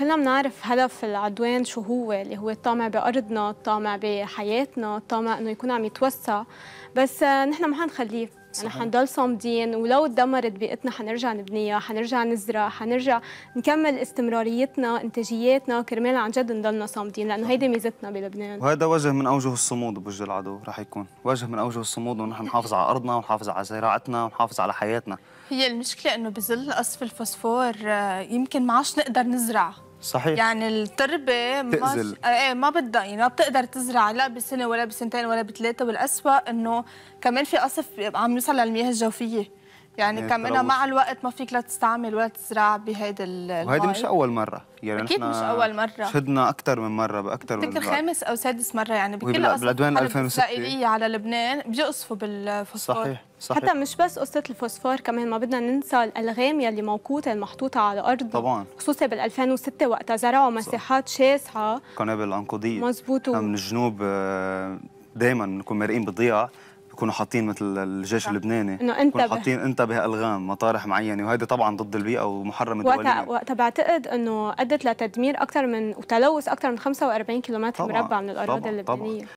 كلنا بنعرف هدف العدوان شو هو اللي هو الطامع بأرضنا الطامع بحياتنا الطامع أنه يكون عم يتوسع بس آه، نحن ما حنخليه يعني حنضل صامدين ولو تدمرت بيئتنا حنرجع نبنيها حنرجع نزرع حنرجع نكمل استمراريتنا انتاجياتنا كرمال عن جد نضلنا صامدين لانه هيدي ميزتنا بلبنان وهذا وجه من اوجه الصمود بوجه العدو رح يكون وجه من اوجه الصمود ونحن نحافظ على ارضنا ونحافظ على زراعتنا ونحافظ على حياتنا هي المشكله انه بظل قصف الفوسفور آه، يمكن ما عادش نقدر نزرع صحيح يعني التربه ما ايه ما بدها يعني ما بتقدر تزرع لا بسنه ولا بسنتين ولا بثلاثه والاسوء انه كمان في قصف عم يوصل للمياه الجوفيه يعني إيه، كمان مع الوقت ما فيك لا تستعمل ولا تزرع بهيدا المي وهيدي مش اول مره يعني اكيد مش اول مره شدنا اكثر من مره باكثر من مره خامس او سادس مره يعني بكل بالادوان 2006 الاسرائيليه على لبنان بيقصفوا بالفوسفور صحيح صحيح. حتى مش بس قصة الفوسفور كمان ما بدنا ننسى الألغام يلي موقوتة المحطوطة على أرض طبعا خصوصا بال 2006 وقتها زرعوا مساحات شاسعة قنابل عنقودية مزبوط نعم، من الجنوب آه، دائما بنكون مارقين بالضياع يكونوا حاطين مثل الجيش صح. اللبناني انه انتبه حاطين انت الغام مطارح معينه وهيدي طبعا ضد البيئه ومحرم وقتها وقتها بعتقد انه ادت لتدمير اكثر من وتلوث اكثر من 45 كيلومتر مربع من الاراضي طبعًا اللبنانيه طبعًا.